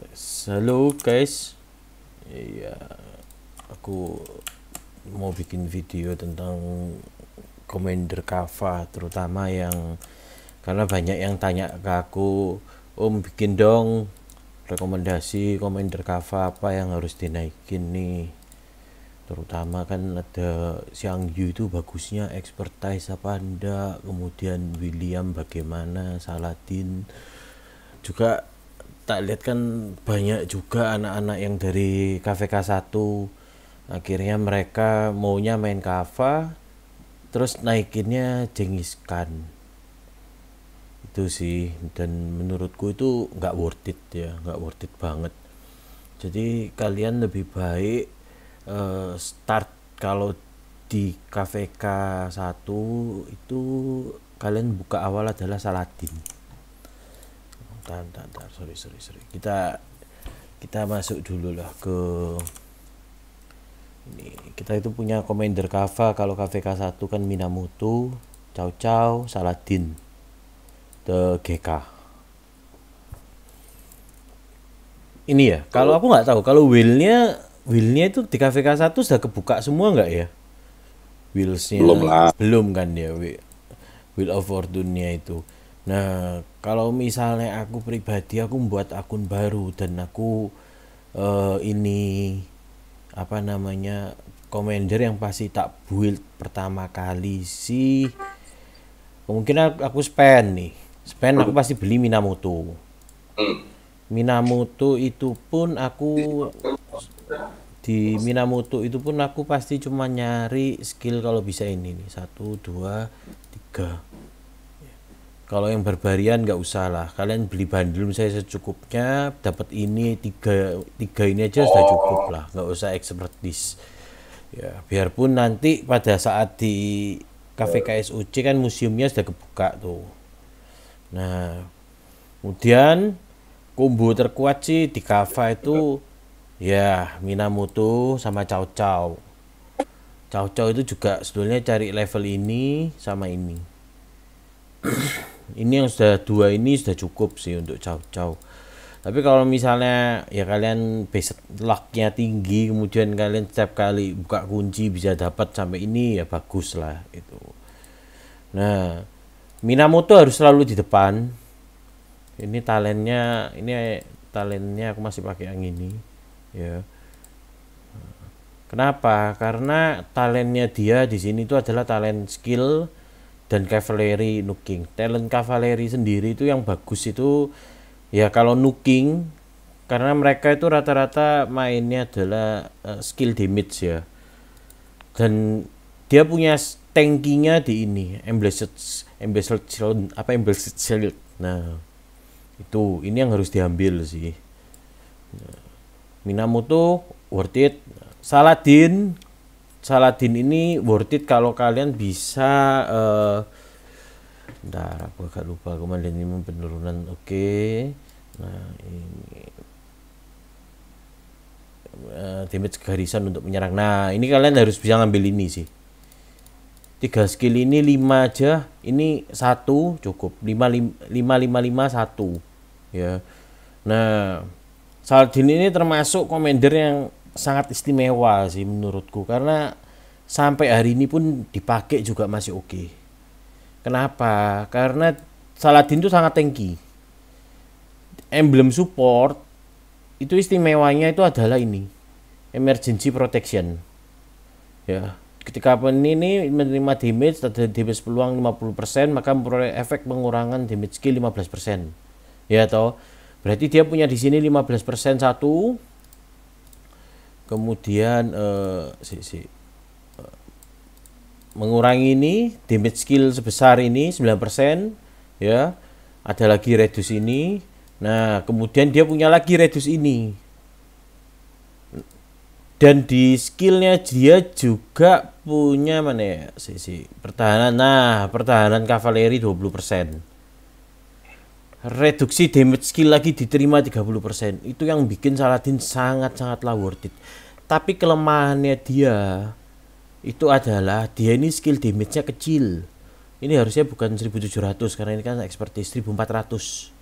Halo guys, iya aku mau bikin video tentang Commander Kava terutama yang karena banyak yang tanya ke aku om bikin dong rekomendasi Commander Kava apa yang harus dinaikin nih terutama kan ada Siang Yu itu bagusnya expertise apa anda kemudian William bagaimana Saladin juga tak lihat kan banyak juga anak-anak yang dari KVK 1 akhirnya mereka maunya main kava terus naikinnya jengiskan itu sih dan menurutku itu nggak worth it ya nggak worth it banget jadi kalian lebih baik uh, start kalau di KVK 1 itu kalian buka awal adalah Saladin tahan, tar tahan. sorry sorry sorry kita kita masuk dulu lah ke ini kita itu punya commander Kava kalau KVK1 kan Minamoto Chow Chow, Saladin The GK ini ya kalau aku nggak tahu kalau willnya willnya itu di KVK 1 sudah kebuka semua nggak ya willsnya belum lah belum kan dia, ya? will of fortune-nya itu Nah, kalau misalnya aku pribadi aku membuat akun baru dan aku uh, ini apa namanya commander yang pasti tak build pertama kali sih kemungkinan aku spend nih. Spend aku pasti beli Minamoto. Hmm. Minamoto itu pun aku di Minamoto itu pun aku pasti cuma nyari skill kalau bisa ini nih satu dua tiga kalau yang barbarian nggak usah lah kalian beli bandul saya secukupnya dapat ini tiga tiga ini aja sudah cukup lah nggak usah expertise ya biarpun nanti pada saat di Cafe ya. KSUC kan museumnya sudah kebuka tuh nah kemudian kumbu terkuat sih di Kava itu ya Minamoto sama Cao Cao Cao Cao itu juga sebetulnya cari level ini sama ini ini yang sudah dua ini sudah cukup sih untuk jauh-jauh. tapi kalau misalnya ya kalian basic lucknya tinggi kemudian kalian setiap kali buka kunci bisa dapat sampai ini ya bagus lah itu nah Minamoto harus selalu di depan ini talentnya ini talentnya aku masih pakai yang ini ya kenapa karena talentnya dia di sini itu adalah talent skill dan cavalry Nuking. Talent cavalry sendiri itu yang bagus itu ya kalau Nuking karena mereka itu rata-rata mainnya adalah uh, skill damage ya. Dan dia punya tankingnya di ini emblazed emblazed shield apa emblazed shield. Nah, itu ini yang harus diambil sih. Nah, Minamoto worth it. Saladin Saladin ini worth it kalau kalian bisa uh, bentar aku agak lupa kemarin ini penurunan oke okay. nah ini uh, damage garisan untuk menyerang nah ini kalian harus bisa ngambil ini sih tiga skill ini lima aja ini satu cukup Lima lima lima lima satu, ya nah Saladin ini termasuk komander yang sangat istimewa sih menurutku karena sampai hari ini pun dipakai juga masih oke. Okay. Kenapa? Karena Saladin itu sangat tinggi. Emblem support itu istimewanya itu adalah ini emergency protection. Ya, ketika ini menerima damage ada damage peluang 50% maka memperoleh efek pengurangan damage skill 15%. Ya toh. Berarti dia punya di sini 15% satu kemudian uh, si, si, uh, mengurangi ini damage skill sebesar ini 9% ya ada lagi reduce ini nah kemudian dia punya lagi reduce ini dan di skillnya dia juga punya mana ya si pertahanan nah pertahanan kavaleri 20% reduksi damage skill lagi diterima 30% itu yang bikin Saladin sangat-sangatlah worth it tapi kelemahannya dia itu adalah dia ini skill damage-nya kecil ini harusnya bukan 1700 karena ini kan expertise 1400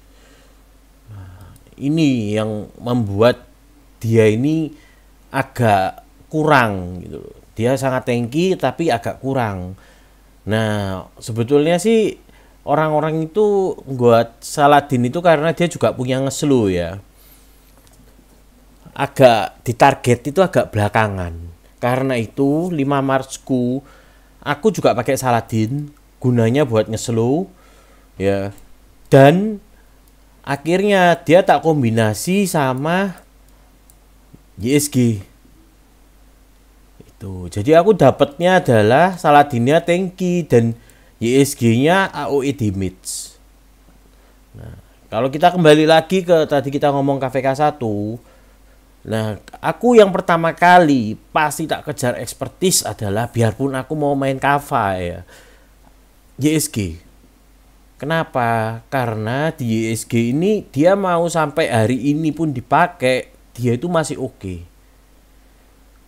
nah, ini yang membuat dia ini agak kurang gitu dia sangat tanky tapi agak kurang nah sebetulnya sih orang-orang itu buat Saladin itu karena dia juga punya ngeslu ya agak ditarget itu agak belakangan karena itu 5 Marsku aku juga pakai Saladin gunanya buat ngeslu ya dan akhirnya dia tak kombinasi sama JSG itu jadi aku dapatnya adalah Saladinnya tanki dan YSG-nya AOE damage. Nah, kalau kita kembali lagi ke tadi kita ngomong KVK 1, nah aku yang pertama kali pasti tak kejar expertise adalah biarpun aku mau main KVA ya. YSG. Kenapa? Karena di YSG ini dia mau sampai hari ini pun dipakai, dia itu masih oke. Okay.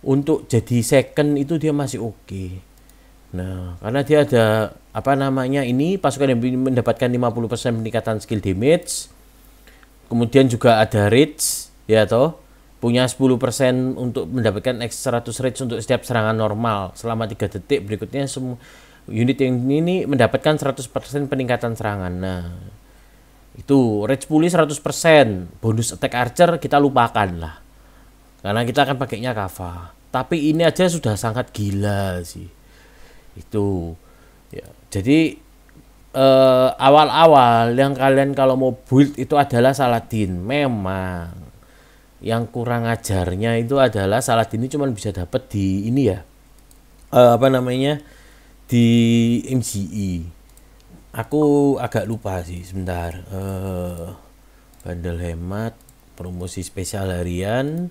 Untuk jadi second itu dia masih oke. Okay Nah, karena dia ada apa namanya ini pasukan yang mendapatkan 50% peningkatan skill damage. Kemudian juga ada rage ya toh. Punya 10% untuk mendapatkan x 100 rage untuk setiap serangan normal selama 3 detik. Berikutnya semua unit yang ini mendapatkan 100% peningkatan serangan. Nah, itu rage pulih 100%, bonus attack archer kita lupakan lah. Karena kita akan pakainya kava. Tapi ini aja sudah sangat gila sih itu ya jadi eh, awal-awal yang kalian kalau mau build itu adalah Saladin memang yang kurang ajarnya itu adalah Saladin ini cuma bisa dapat di ini ya eh, apa namanya di MCI e. aku agak lupa sih sebentar eh, bandel hemat promosi spesial harian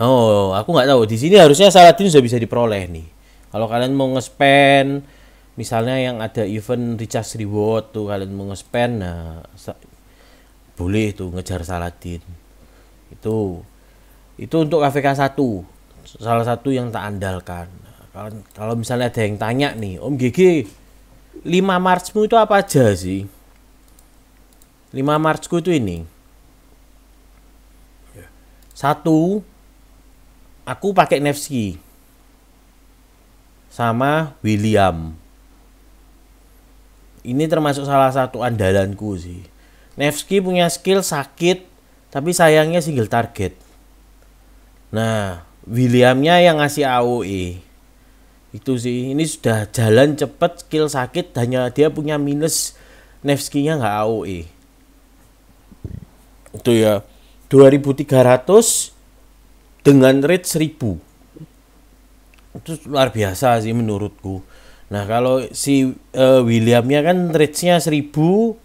Oh, aku nggak tahu. Di sini harusnya Saladin sudah bisa diperoleh nih kalau kalian mau nge-spend misalnya yang ada event recharge reward tuh kalian mau nge-spend nah boleh tuh ngejar Saladin itu itu untuk KVK 1 salah satu yang tak andalkan kalau kalau misalnya ada yang tanya nih Om GG 5 Marchmu itu apa aja sih 5 marchku itu ini ya. satu aku pakai Nevsky sama William. Ini termasuk salah satu andalanku sih. Nevsky punya skill sakit, tapi sayangnya single target. Nah, Williamnya yang ngasih AOE. Itu sih, ini sudah jalan cepat, skill sakit, hanya dia punya minus Nevsky-nya nggak AOE. Itu ya, 2300 dengan rate 1000 itu luar biasa sih menurutku. Nah kalau si uh, Williamnya kan rate-nya 1000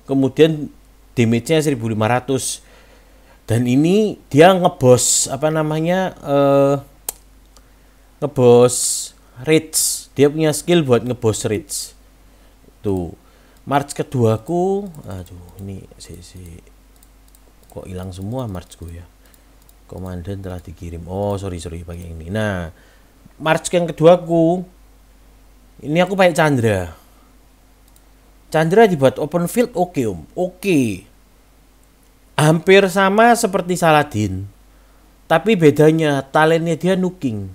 kemudian damage-nya 1500 dan ini dia ngebos apa namanya uh, eh, ngebos rates dia punya skill buat ngebos rates tuh March keduaku aduh ini si, si kok hilang semua March gue ya komandan telah dikirim oh sorry sorry pakai ini nah March yang kedua aku ini aku pakai Chandra Chandra dibuat open field oke okay, om oke okay. hampir sama seperti Saladin tapi bedanya talentnya dia nuking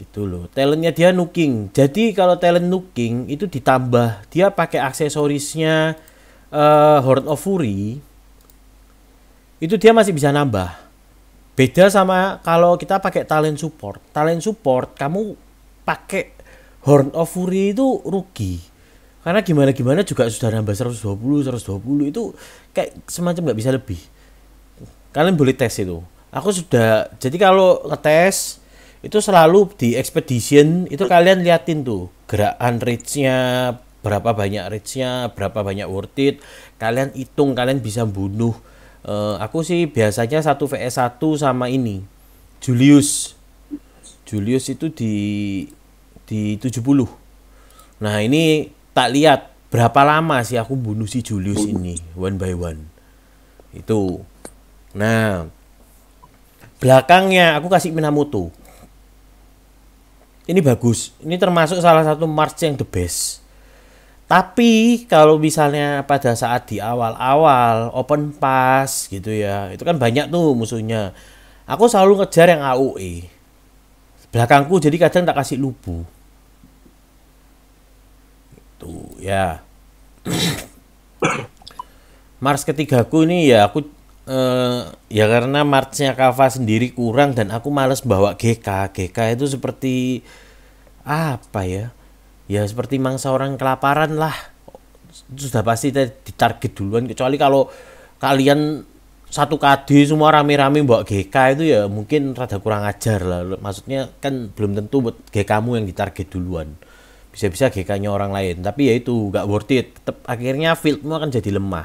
gitu loh talentnya dia nuking jadi kalau talent nuking itu ditambah dia pakai aksesorisnya uh, eh, Horn of Fury itu dia masih bisa nambah Beda sama kalau kita pakai talent support. Talent support kamu pakai Horn of Fury itu rugi. Karena gimana-gimana juga sudah nambah 120, 120 itu kayak semacam nggak bisa lebih. Kalian boleh tes itu. Aku sudah, jadi kalau ngetes itu selalu di expedition itu kalian liatin tuh gerakan reach-nya, berapa banyak reach-nya, berapa banyak worth it. Kalian hitung, kalian bisa bunuh Eh, aku sih biasanya satu VS1 sama ini. Julius. Julius itu di di 70. Nah, ini tak lihat berapa lama sih aku bunuh si Julius ini one by one. Itu. Nah, belakangnya aku kasih Minamoto. Ini bagus. Ini termasuk salah satu march yang the best tapi kalau misalnya pada saat di awal-awal open pass gitu ya, itu kan banyak tuh musuhnya. Aku selalu ngejar yang AOE. Belakangku jadi kadang tak kasih lubu. Itu ya. Mars ketigaku ini ya aku eh, ya karena marsnya Kava sendiri kurang dan aku males bawa GK. GK itu seperti apa ya? ya seperti mangsa orang kelaparan lah sudah pasti ditarget duluan kecuali kalau kalian satu kadi semua rame-rame bawa GK itu ya mungkin rada kurang ajar lah maksudnya kan belum tentu buat gk kamu yang ditarget duluan bisa-bisa GK-nya orang lain tapi ya itu gak worth it Tetap, akhirnya fieldmu akan jadi lemah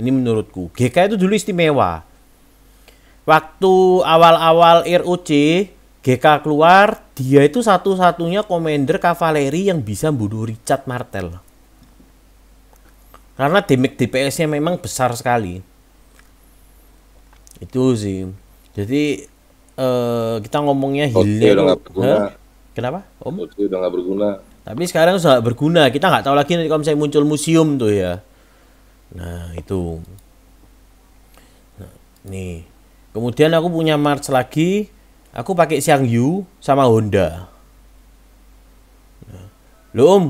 ini menurutku GK itu dulu istimewa waktu awal-awal RUC GK keluar, dia itu satu-satunya komander kavaleri yang bisa bunuh Richard Martel. Karena damage DPS-nya memang besar sekali. Itu sih. Jadi eh, kita ngomongnya hilir udah gak berguna. Huh? Kenapa? Om? udah gak berguna. Tapi sekarang sudah berguna. Kita nggak tahu lagi nanti kalau misalnya muncul museum tuh ya. Nah, itu. Nah, nih. Kemudian aku punya March lagi Aku pakai Yu sama Honda. Loh om,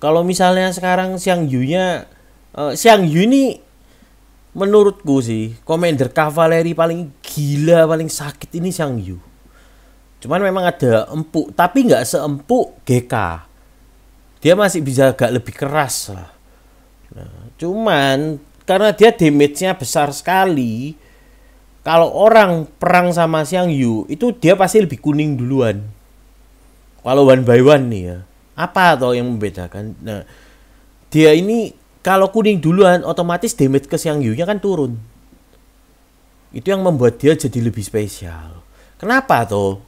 kalau misalnya sekarang yu nya uh, Yu ini menurutku sih Commander Cavalry paling gila paling sakit ini Yu. Cuman memang ada empuk, tapi nggak seempuk GK. Dia masih bisa agak lebih keras lah. Nah, cuman karena dia damage-nya besar sekali, kalau orang perang sama Xiang Yu itu dia pasti lebih kuning duluan. Kalau one by one nih ya. Apa atau yang membedakan? Nah, dia ini kalau kuning duluan otomatis damage ke Xiang Yu-nya kan turun. Itu yang membuat dia jadi lebih spesial. Kenapa tuh?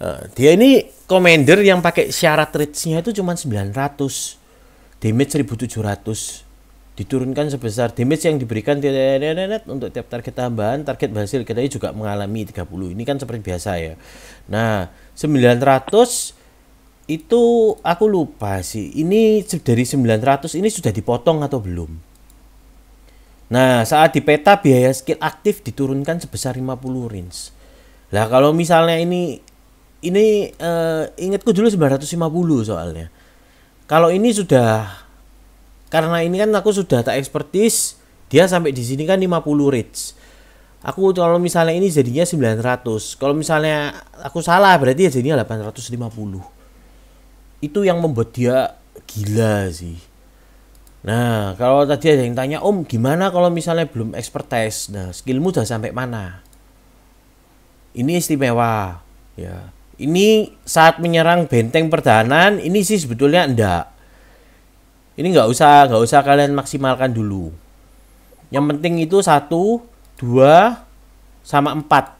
Eh, dia ini commander yang pakai syarat reach-nya itu cuma 900. Damage 1700 diturunkan sebesar damage yang diberikan untuk tiap target tambahan target berhasil kita juga mengalami 30 ini kan seperti biasa ya nah 900 itu aku lupa sih ini dari 900 ini sudah dipotong atau belum nah saat di peta biaya skill aktif diturunkan sebesar 50 rins lah kalau misalnya ini ini uh, ingatku dulu 950 soalnya kalau ini sudah karena ini kan aku sudah tak expertise dia sampai di sini kan 50 reach aku kalau misalnya ini jadinya 900 kalau misalnya aku salah berarti ya jadinya 850 itu yang membuat dia gila sih Nah, kalau tadi ada yang tanya, Om, gimana kalau misalnya belum expertise? Nah, skillmu udah sampai mana? Ini istimewa, ya. Ini saat menyerang benteng pertahanan, ini sih sebetulnya enggak ini nggak usah nggak usah kalian maksimalkan dulu yang penting itu satu dua sama empat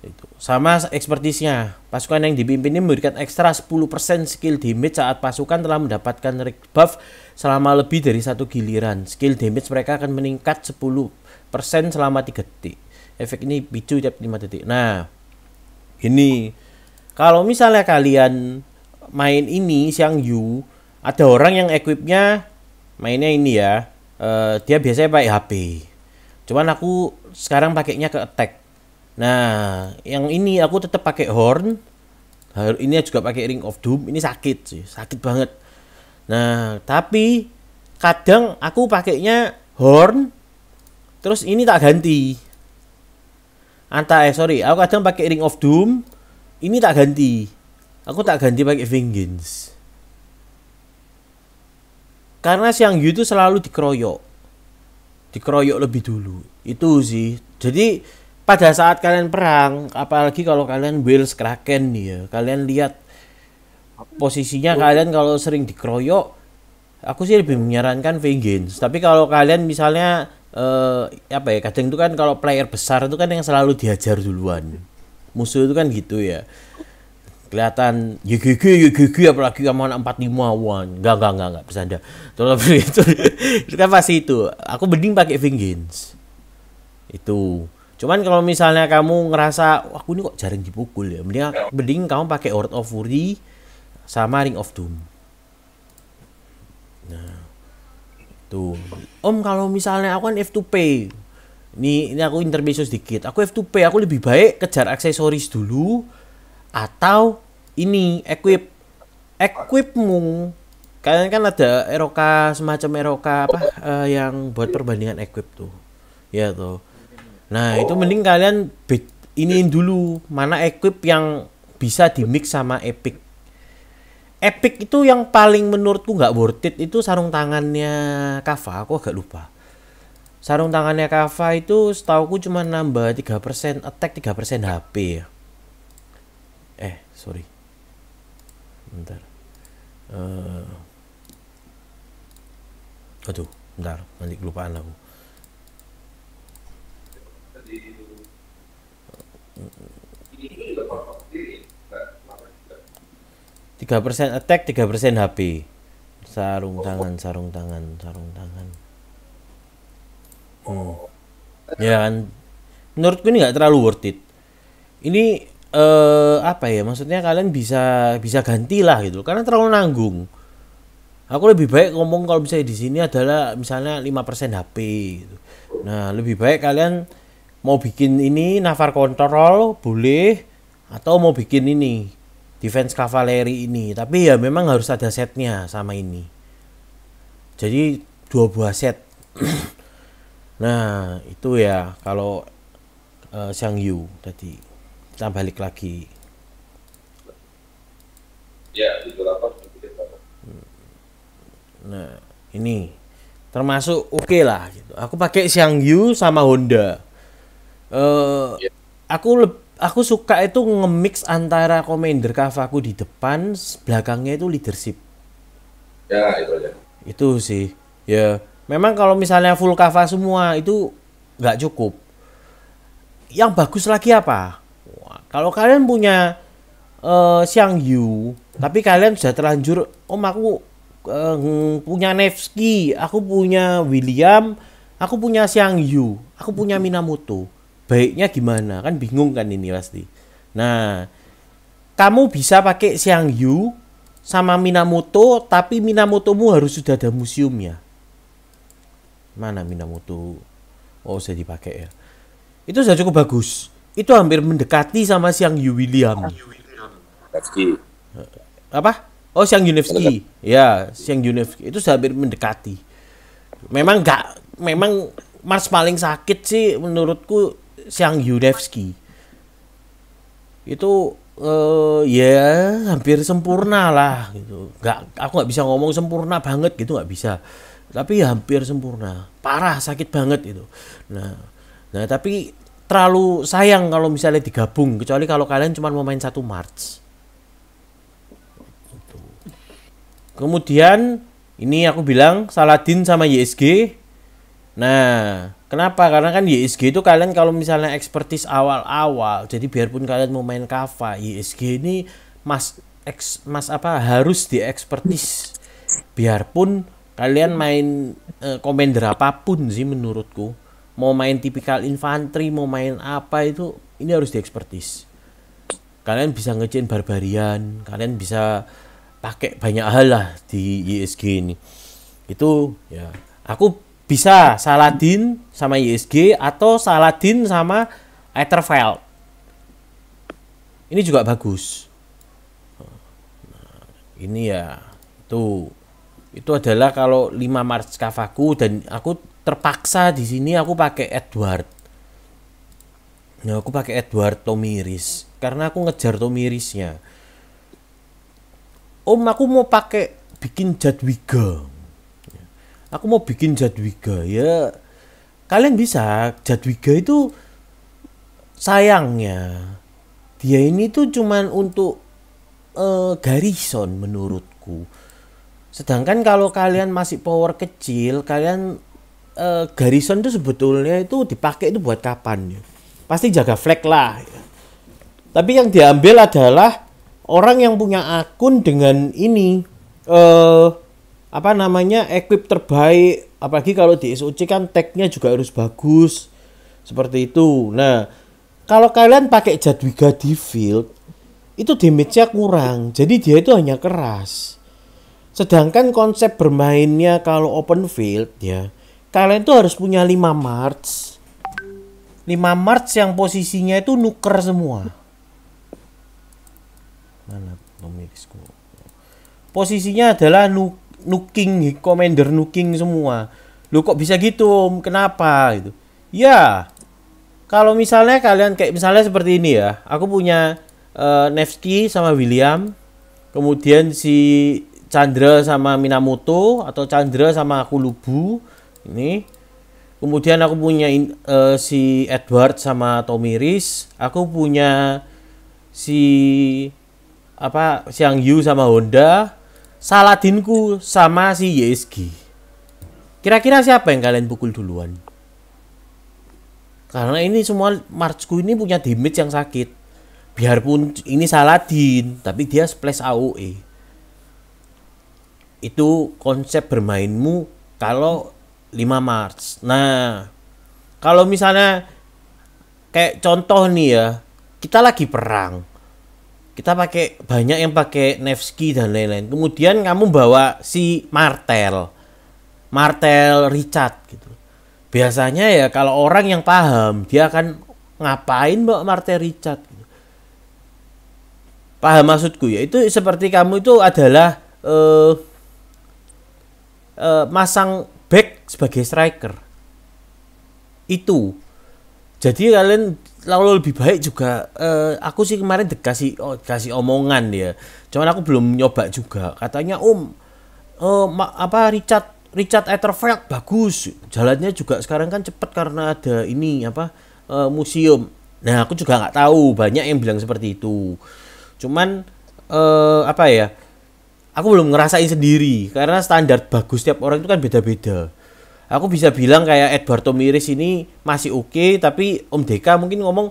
itu sama ekspertisnya pasukan yang dipimpin ini memberikan ekstra 10% skill damage saat pasukan telah mendapatkan buff selama lebih dari satu giliran skill damage mereka akan meningkat 10% selama 3 detik efek ini picu tiap 5 detik nah ini kalau misalnya kalian main ini siang Yu ada orang yang equipnya mainnya ini ya uh, dia biasanya pakai HP cuman aku sekarang pakainya ke attack nah yang ini aku tetap pakai horn ini juga pakai ring of doom ini sakit sih sakit banget nah tapi kadang aku pakainya horn terus ini tak ganti anta eh sorry aku kadang pakai ring of doom ini tak ganti aku tak ganti pakai vengeance karena Siang Yu itu selalu dikeroyok dikeroyok lebih dulu itu sih jadi pada saat kalian perang apalagi kalau kalian Wales Kraken nih ya kalian lihat posisinya oh. kalian kalau sering dikeroyok aku sih lebih menyarankan Vengeance tapi kalau kalian misalnya eh, apa ya kadang itu kan kalau player besar itu kan yang selalu dihajar duluan musuh itu kan gitu ya kelihatan YGG YGG apalagi kamu anak lima wan gak gak enggak enggak bisa total itu kita pasti itu aku bening pakai vinggins itu cuman kalau misalnya kamu ngerasa aku ini kok jarang dipukul ya mending bening kamu pakai Horde of Fury sama Ring of Doom nah tuh om kalau misalnya aku kan F2P ini ini aku intermezzo sedikit aku F2P aku lebih baik kejar aksesoris dulu atau ini equip equipmu kalian kan ada eroka semacam eroka apa uh, yang buat perbandingan equip tuh ya tuh nah itu mending kalian iniin dulu mana equip yang bisa di mix sama epic epic itu yang paling menurutku nggak worth it itu sarung tangannya kava aku agak lupa sarung tangannya kava itu setauku cuma nambah tiga persen attack tiga persen HP ya sorry bentar uh, aduh bentar nanti kelupaan aku tiga persen attack tiga persen HP sarung tangan sarung tangan sarung tangan hmm. ya kan menurutku ini nggak terlalu worth it ini eh apa ya maksudnya kalian bisa bisa gantilah gitu karena terlalu nanggung aku lebih baik ngomong kalau misalnya di sini adalah misalnya 5% HP gitu. nah lebih baik kalian mau bikin ini nafar kontrol boleh atau mau bikin ini defense cavalry ini tapi ya memang harus ada setnya sama ini jadi dua buah set nah itu ya kalau uh, Xiang Yu tadi kita balik lagi ya beberapa nah ini termasuk oke okay lah gitu aku pakai Xiang Yu sama Honda uh, ya. aku aku suka itu nge-mix antara Commander aku di depan belakangnya itu leadership ya itu aja itu sih ya memang kalau misalnya full kava semua itu nggak cukup yang bagus lagi apa kalau kalian punya uh, Xiang Yu, tapi kalian sudah terlanjur, om aku uh, punya Nevsky, aku punya William, aku punya Xiang Yu, aku punya Minamoto. Baiknya gimana? Kan bingung kan ini pasti. Nah, kamu bisa pakai Xiang Yu sama Minamoto, tapi Minamotomu harus sudah ada museumnya. Mana Minamoto? Oh, saya dipakai ya. Itu sudah cukup bagus itu hampir mendekati sama siang Yu William. Apa? Oh, siang Yunevski. Ya, siang Yunevski itu hampir mendekati. Memang nggak, memang Mars paling sakit sih menurutku siang Yunevski. Itu uh, ya hampir sempurna lah gitu. Nggak, aku nggak bisa ngomong sempurna banget gitu nggak bisa. Tapi ya hampir sempurna. Parah sakit banget itu. Nah, nah tapi terlalu sayang kalau misalnya digabung kecuali kalau kalian cuma mau main satu March kemudian ini aku bilang Saladin sama YSG nah kenapa karena kan YSG itu kalian kalau misalnya expertise awal-awal jadi biarpun kalian mau main Kava YSG ini mas ex, mas apa harus di expertise biarpun kalian main eh, commander apapun sih menurutku mau main tipikal infanteri mau main apa itu ini harus diekspertis kalian bisa ngecin barbarian kalian bisa pakai banyak hal lah di ISG ini itu ya aku bisa Saladin sama ISG atau Saladin sama Etherfeld ini juga bagus nah, ini ya itu itu adalah kalau 5 lima kafaku dan aku terpaksa di sini aku pakai Edward nah aku pakai Edward Tomiris karena aku ngejar Tomirisnya Om aku mau pakai bikin jadwiga aku mau bikin jadwiga ya kalian bisa jadwiga itu sayangnya dia ini tuh cuman untuk uh, eh, garison menurutku sedangkan kalau kalian masih power kecil kalian Eh, Garison itu sebetulnya itu dipakai itu buat kapan ya? Pasti jaga flag lah. Ya. Tapi yang diambil adalah orang yang punya akun dengan ini eh apa namanya equip terbaik. Apalagi kalau di SOC kan tagnya juga harus bagus seperti itu. Nah kalau kalian pakai Jadwiga di field itu damage-nya kurang. Jadi dia itu hanya keras. Sedangkan konsep bermainnya kalau open field ya kalian tuh harus punya 5 March 5 March yang posisinya itu nuker semua mana posisinya adalah nuk nuking commander nuking semua lu kok bisa gitu kenapa gitu ya kalau misalnya kalian kayak misalnya seperti ini ya aku punya uh, Nevsky sama William kemudian si Chandra sama Minamoto atau Chandra sama Kulubu ini kemudian aku punya in, uh, si Edward sama Tomiris, aku punya si apa Siang Yu sama Honda Saladinku sama si YSG kira-kira siapa yang kalian pukul duluan karena ini semua Marchku ini punya damage yang sakit biarpun ini Saladin tapi dia splash AOE itu konsep bermainmu kalau 5 Maret. Nah, kalau misalnya kayak contoh nih ya, kita lagi perang. Kita pakai banyak yang pakai Nevsky dan lain-lain. Kemudian kamu bawa si martel. Martel Richard gitu. Biasanya ya kalau orang yang paham, dia akan ngapain bawa martel Richard gitu. Paham maksudku ya? Itu seperti kamu itu adalah eh uh, masang back sebagai striker itu jadi kalian kalau lebih baik juga uh, aku sih kemarin dikasih oh, kasih omongan ya cuman aku belum nyoba juga katanya om um, uh, apa Richard Richard Etterfield bagus jalannya juga sekarang kan cepet karena ada ini apa uh, museum nah aku juga nggak tahu banyak yang bilang seperti itu cuman uh, apa ya aku belum ngerasain sendiri karena standar bagus setiap orang itu kan beda-beda aku bisa bilang kayak Edwardo Miris ini masih oke okay, tapi Om Deka mungkin ngomong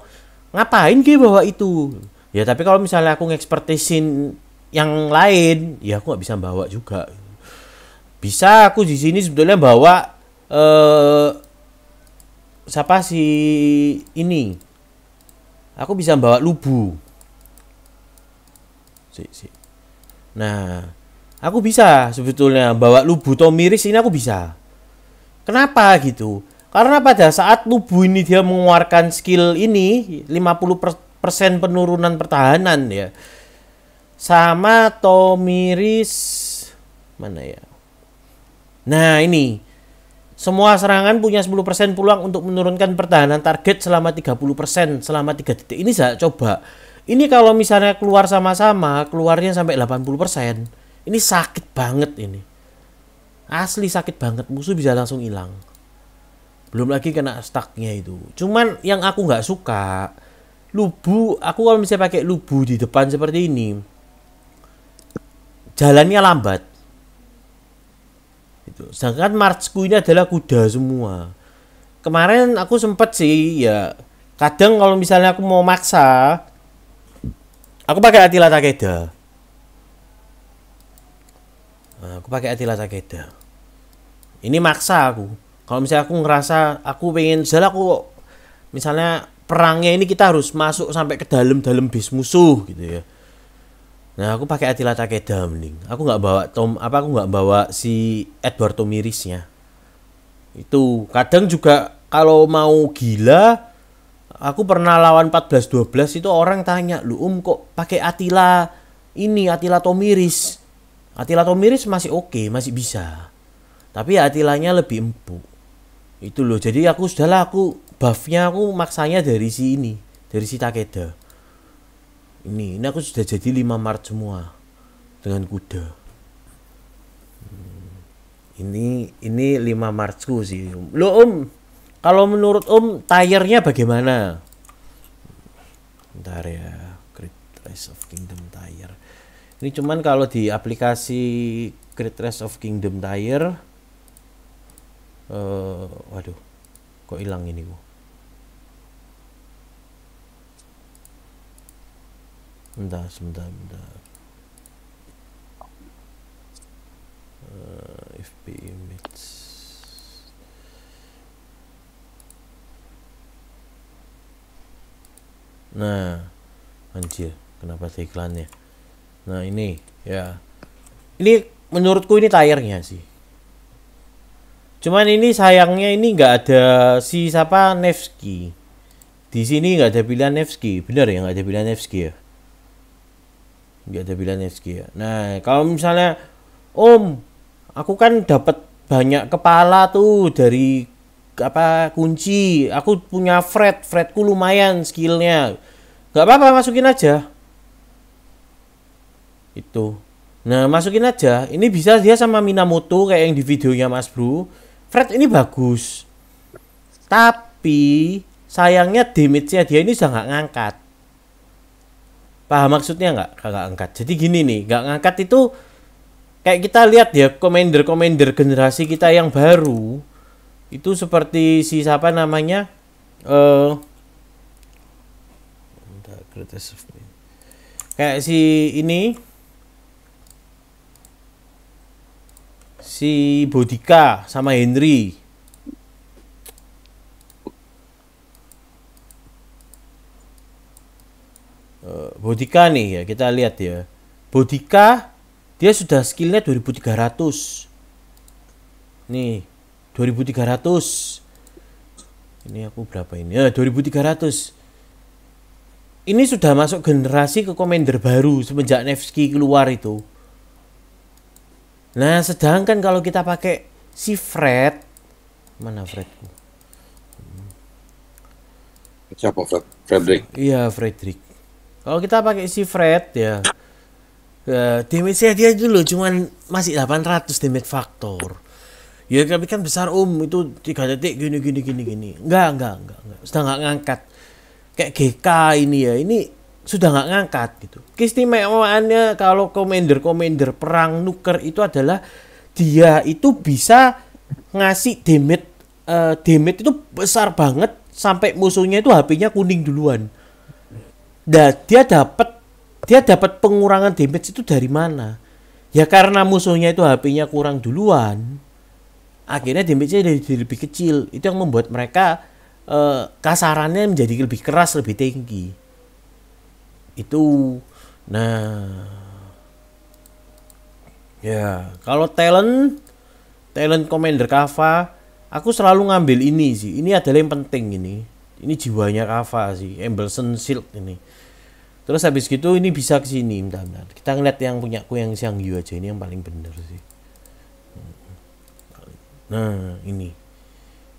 ngapain ki bawa itu ya tapi kalau misalnya aku ngekspertisin yang lain ya aku nggak bisa bawa juga bisa aku di sini sebetulnya bawa eh siapa sih ini aku bisa bawa lubu si, si. nah Aku bisa sebetulnya bawa lubu miris ini aku bisa. Kenapa gitu? Karena pada saat lubu ini dia mengeluarkan skill ini 50% penurunan pertahanan ya. Sama tomiris mana ya? Nah, ini. Semua serangan punya 10% pulang untuk menurunkan pertahanan target selama 30% selama 3 detik. Ini saya coba. Ini kalau misalnya keluar sama-sama, keluarnya sampai 80% ini sakit banget ini asli sakit banget musuh bisa langsung hilang belum lagi kena stucknya itu cuman yang aku nggak suka lubu aku kalau misalnya pakai lubu di depan seperti ini jalannya lambat itu sedangkan marchku ini adalah kuda semua kemarin aku sempet sih ya kadang kalau misalnya aku mau maksa aku pakai Attila Takeda Nah, aku pakai Attila Takeda. Ini maksa aku. Kalau misalnya aku ngerasa aku pengen misalnya aku misalnya perangnya ini kita harus masuk sampai ke dalam-dalam bis musuh gitu ya. Nah aku pakai Attila Takeda mending. Aku nggak bawa Tom apa aku nggak bawa si Edward Tomirisnya. Itu kadang juga kalau mau gila aku pernah lawan 14-12 itu orang tanya lu um kok pakai atila? ini atila Tomiris Atila Tomiris masih oke, okay, masih bisa. Tapi ya Atilanya lebih empuk. Itu loh. Jadi aku sudahlah aku buffnya aku maksanya dari si ini, dari si Takeda. Ini, ini aku sudah jadi 5 Maret semua dengan kuda. Hmm, ini ini 5 Maretku sih. loh Om, kalau menurut Om tayernya bagaimana? Bentar ya, Great Rise of Kingdom Tire ini cuman kalau di aplikasi Great Rest of Kingdom Tire uh, eh, waduh kok hilang ini bu bentar sebentar bentar uh, eh, FP image Nah, anjir, kenapa sih iklannya? Nah ini ya. Ini menurutku ini tayarnya sih. Cuman ini sayangnya ini nggak ada si siapa Nevsky. Di sini nggak ada pilihan Nevsky, bener ya nggak ada pilihan Nevsky ya. Nggak ada pilihan Nevsky ya. Nah kalau misalnya Om, aku kan dapat banyak kepala tuh dari apa kunci. Aku punya Fred, Fredku lumayan skillnya. Gak apa-apa masukin aja itu nah masukin aja ini bisa dia sama Minamoto kayak yang di videonya Mas Bro Fred ini bagus tapi sayangnya damage-nya dia ini sudah nggak ngangkat paham maksudnya nggak kagak angkat jadi gini nih nggak ngangkat itu kayak kita lihat ya commander commander generasi kita yang baru itu seperti si siapa namanya eh uh, kayak si ini si Bodika sama Henry. Eh, Bodika nih ya, kita lihat ya. Bodika dia sudah skillnya 2300. Nih, 2300. Ini aku berapa ini? Ya, eh, 2300. Ini sudah masuk generasi ke commander baru semenjak Nevsky keluar itu. Nah, sedangkan kalau kita pakai si Fred, mana Fred? Siapa Fred? Frederick. Iya, Frederick. Kalau kita pakai si Fred ya, uh, damage-nya dia dulu cuman masih 800 damage faktor. Ya tapi kan besar om itu tiga detik gini gini gini gini. Enggak enggak enggak enggak. Sudah enggak ngangkat. Kayak GK ini ya. Ini sudah nggak ngangkat gitu. Keistimewaannya kalau komander-komander perang nuker itu adalah dia itu bisa ngasih damage uh, damage itu besar banget sampai musuhnya itu HP-nya kuning duluan. Nah, dia dapat dia dapat pengurangan damage itu dari mana? Ya karena musuhnya itu HP-nya kurang duluan. Akhirnya damage-nya jadi, jadi lebih kecil. Itu yang membuat mereka uh, kasarannya menjadi lebih keras, lebih tinggi itu nah ya kalau talent talent commander Kava aku selalu ngambil ini sih ini adalah yang penting ini ini jiwanya Kava sih emblem Shield ini terus habis gitu ini bisa ke sini bentar, bentar. kita ngeliat yang punya aku yang Siang Yu aja ini yang paling bener sih nah ini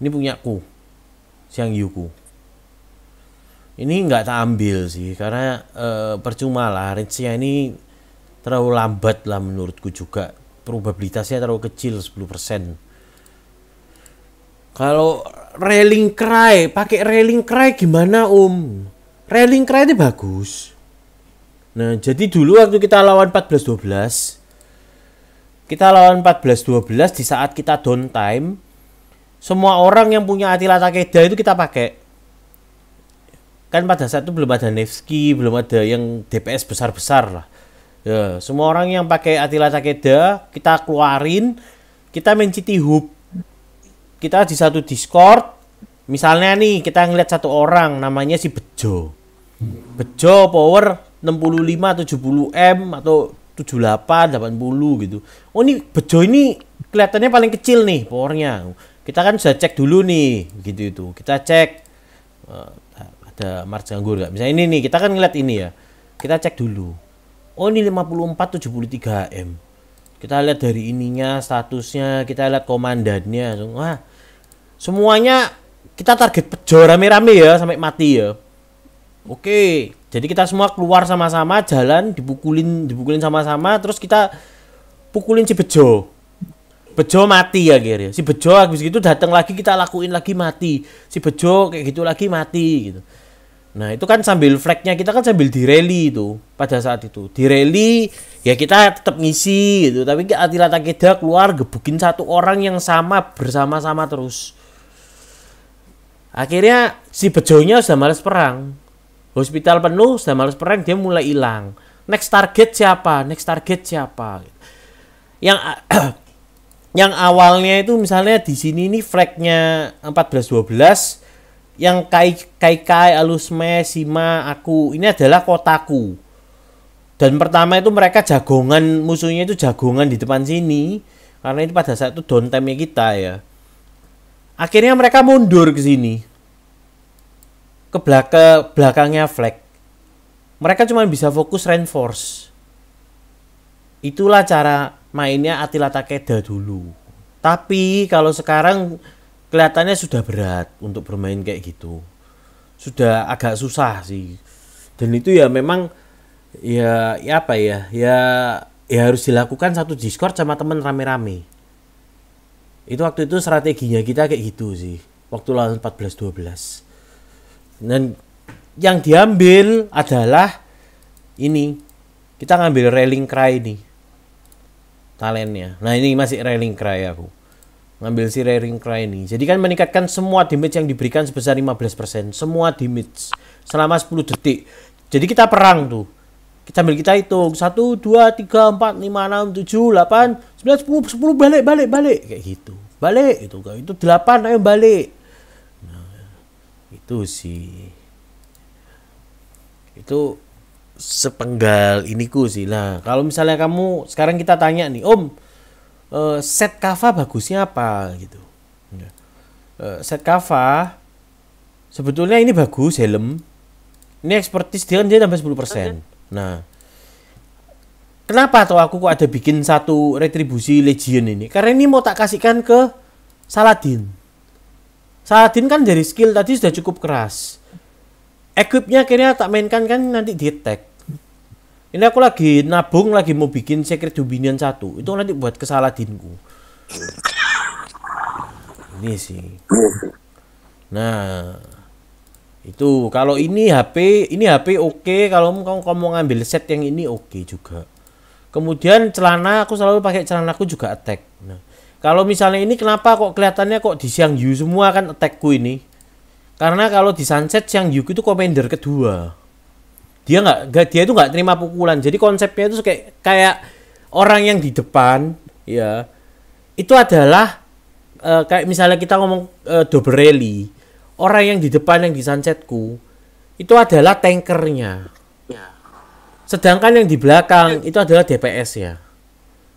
ini punya aku Siang Yuku ini nggak tak ambil sih karena e, percuma lah range ini terlalu lambat lah menurutku juga probabilitasnya terlalu kecil 10% kalau railing cry pakai railing cry gimana om railing cry itu bagus nah jadi dulu waktu kita lawan 14-12 kita lawan 14-12 di saat kita downtime semua orang yang punya Attila Takeda itu kita pakai kan pada saat itu belum ada Nevsky, belum ada yang DPS besar-besar lah. Ya, semua orang yang pakai Attila Takeda kita keluarin, kita main City Hub. Kita di satu Discord, misalnya nih kita ngeliat satu orang namanya si Bejo. Bejo power 65 70 M atau 78 80 gitu. Oh ini Bejo ini kelihatannya paling kecil nih powernya. Kita kan sudah cek dulu nih gitu itu. Kita cek eh, ada margin anggur nggak misalnya ini nih kita kan ngeliat ini ya kita cek dulu oh ini 54 73 M kita lihat dari ininya statusnya kita lihat komandannya semua semuanya kita target pejo rame-rame ya sampai mati ya oke jadi kita semua keluar sama-sama jalan dipukulin dipukulin sama-sama terus kita pukulin si bejo Bejo mati ya kira Si Bejo habis gitu datang lagi kita lakuin lagi mati. Si Bejo kayak gitu lagi mati gitu. Nah itu kan sambil flagnya kita kan sambil di rally itu pada saat itu di rally ya kita tetap ngisi gitu tapi Atila Takeda keluar gebukin satu orang yang sama bersama-sama terus akhirnya si bejonya sudah males perang hospital penuh sudah males perang dia mulai hilang next target siapa next target siapa yang yang awalnya itu misalnya di sini ini flagnya 1412 yang kai kai kai alusme sima aku ini adalah kotaku dan pertama itu mereka jagongan musuhnya itu jagongan di depan sini karena itu pada saat itu downtime kita ya akhirnya mereka mundur ke sini ke belakang belakangnya flag mereka cuma bisa fokus reinforce itulah cara mainnya Attila Takeda dulu tapi kalau sekarang kelihatannya sudah berat untuk bermain kayak gitu sudah agak susah sih dan itu ya memang ya, ya apa ya ya ya harus dilakukan satu discord sama temen rame-rame itu waktu itu strateginya kita kayak gitu sih waktu lawan 14-12 dan yang diambil adalah ini kita ngambil railing cry nih talentnya nah ini masih railing cry aku ngambil si Raring Cry ini. Jadi kan meningkatkan semua damage yang diberikan sebesar 15%, semua damage selama 10 detik. Jadi kita perang tuh. Kita ambil kita hitung 1 2 3 4 5 6 7 8 9 10 10 balik balik balik kayak gitu. Balik itu kayak itu 8 ayo balik. Nah, itu sih. Itu sepenggal iniku sih lah. Kalau misalnya kamu sekarang kita tanya nih, Om, Eh, set kava bagusnya apa gitu ya. eh, set kava sebetulnya ini bagus helm ini ekspertis dia kan dia sampai 10% okay. nah kenapa tuh aku kok ada bikin satu retribusi legion ini karena ini mau tak kasihkan ke Saladin Saladin kan dari skill tadi sudah cukup keras equipnya akhirnya tak mainkan kan nanti di attack ini aku lagi nabung lagi mau bikin Secret Dominion satu itu nanti buat kesaladinku ini sih nah itu kalau ini HP ini HP oke okay. kalau kamu kamu mau ngambil set yang ini oke okay juga kemudian celana aku selalu pakai celana aku juga attack nah kalau misalnya ini kenapa kok kelihatannya kok di siang you semua kan attackku ini karena kalau di sunset siang you itu commander kedua dia nggak dia itu nggak terima pukulan jadi konsepnya itu kayak kayak orang yang di depan ya itu adalah uh, kayak misalnya kita ngomong uh, double rally orang yang di depan yang di sunsetku itu adalah tankernya ya. sedangkan yang di belakang itu adalah DPS ya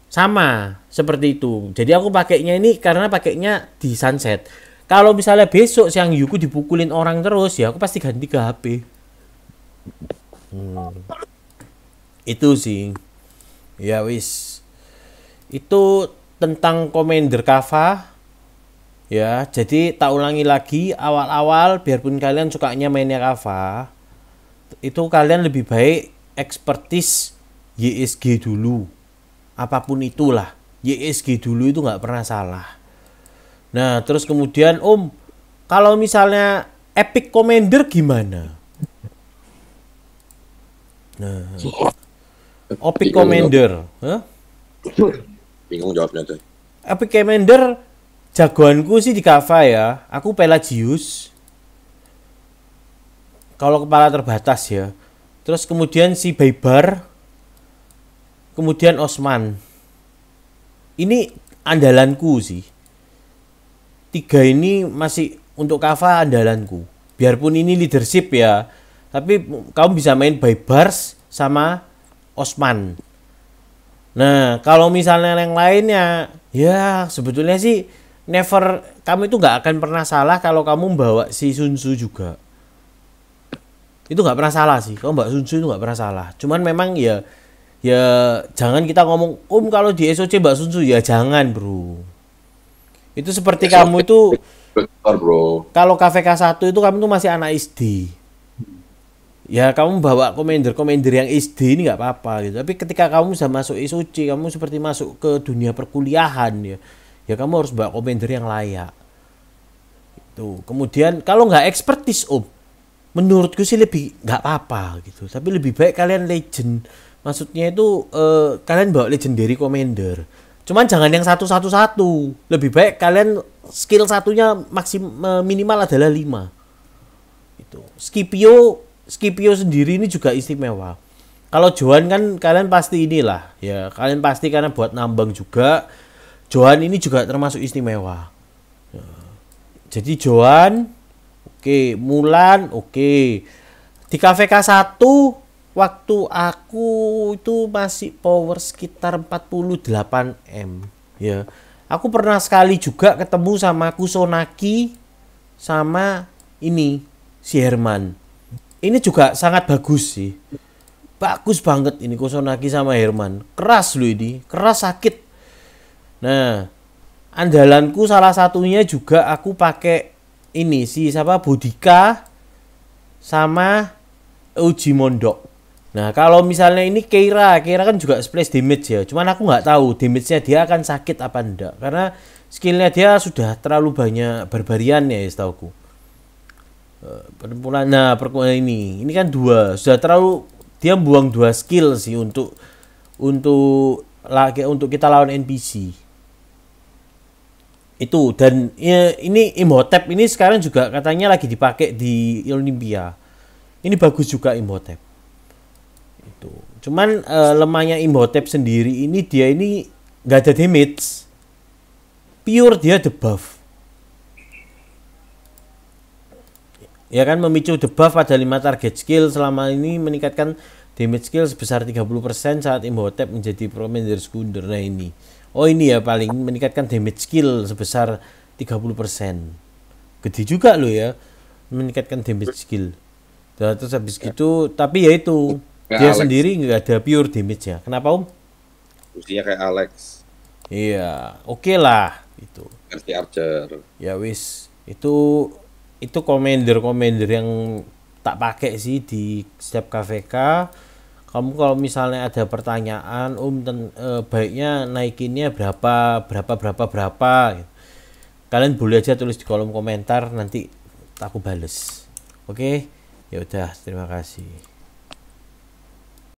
sama seperti itu jadi aku pakainya ini karena pakainya di sunset kalau misalnya besok siang Yuku dipukulin orang terus ya aku pasti ganti ke HP Hmm. Itu sih. Ya wis. Itu tentang Commander Kava. Ya, jadi tak ulangi lagi awal-awal biarpun kalian sukanya mainnya Kava, itu kalian lebih baik ekspertis YSG dulu. Apapun itulah. YSG dulu itu nggak pernah salah. Nah, terus kemudian Om, kalau misalnya Epic Commander gimana? Nah. Opik Commander. Bingung jawabnya tuh. Opik Commander jagoanku sih di Kava ya. Aku Pelagius. Kalau kepala terbatas ya. Terus kemudian si Baybar. Kemudian Osman. Ini andalanku sih. Tiga ini masih untuk Kava andalanku. Biarpun ini leadership ya tapi kamu bisa main by bars sama Osman nah kalau misalnya yang lainnya ya sebetulnya sih never kamu itu nggak akan pernah salah kalau kamu bawa si Sunsu juga itu nggak pernah salah sih kamu bawa Sunsu itu nggak pernah salah cuman memang ya ya jangan kita ngomong um kalau di SOC Mbak Sunsu ya jangan bro itu seperti kamu itu bro kalau KVK 1 itu kamu tuh masih anak SD ya kamu bawa komender-komender yang SD ini nggak apa-apa gitu tapi ketika kamu sudah masuk SOC kamu seperti masuk ke dunia perkuliahan ya ya kamu harus bawa komender yang layak itu kemudian kalau nggak expertise om menurutku sih lebih nggak apa-apa gitu tapi lebih baik kalian legend maksudnya itu eh, kalian bawa legendary commander cuman jangan yang satu satu satu lebih baik kalian skill satunya maksimal eh, minimal adalah lima itu Scipio Skipio sendiri ini juga istimewa. Kalau Johan kan kalian pasti inilah ya, kalian pasti karena buat nambang juga. Johan ini juga termasuk istimewa. Ya. Jadi Johan, oke, okay. Mulan, oke. Okay. Di KVK 1 waktu aku itu masih power sekitar 48M ya. Aku pernah sekali juga ketemu sama Kusonaki sama ini si Herman ini juga sangat bagus sih bagus banget ini Kusonaki sama Herman keras loh ini keras sakit nah andalanku salah satunya juga aku pakai ini si siapa Bodika sama Uji Mondok nah kalau misalnya ini Keira Keira kan juga splash damage ya cuman aku nggak tahu damage-nya dia akan sakit apa enggak karena skillnya dia sudah terlalu banyak barbarian ya setauku perkumpulan nah perkumpulan ini ini kan dua sudah terlalu dia buang dua skill sih untuk untuk lagi untuk kita lawan NPC itu dan ya, ini Imhotep ini sekarang juga katanya lagi dipakai di Olimpia ini bagus juga Imhotep itu cuman uh, lemahnya Imhotep sendiri ini dia ini nggak ada damage pure dia debuff ya kan memicu debuff pada 5 target skill selama ini meningkatkan damage skill sebesar 30% saat Imhotep menjadi promender skunder nah ini oh ini ya paling meningkatkan damage skill sebesar 30% gede juga loh ya meningkatkan damage skill dan nah, terus habis ya. gitu tapi ya itu dia Alex. sendiri nggak ada pure damage ya kenapa om? Usinya kayak Alex iya oke okay lah itu Archer ya wis itu itu komender-komender yang tak pakai sih di setiap KVK kamu kalau misalnya ada pertanyaan um, ten, eh, baiknya naikinnya berapa berapa berapa berapa kalian boleh aja tulis di kolom komentar nanti aku bales oke okay? ya udah terima kasih